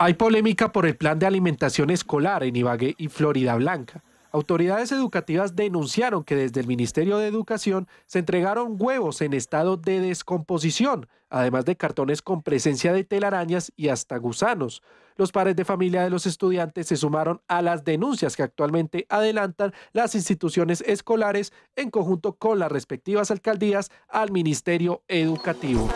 Hay polémica por el plan de alimentación escolar en Ibagué y Florida Blanca. Autoridades educativas denunciaron que desde el Ministerio de Educación se entregaron huevos en estado de descomposición, además de cartones con presencia de telarañas y hasta gusanos. Los padres de familia de los estudiantes se sumaron a las denuncias que actualmente adelantan las instituciones escolares en conjunto con las respectivas alcaldías al Ministerio Educativo.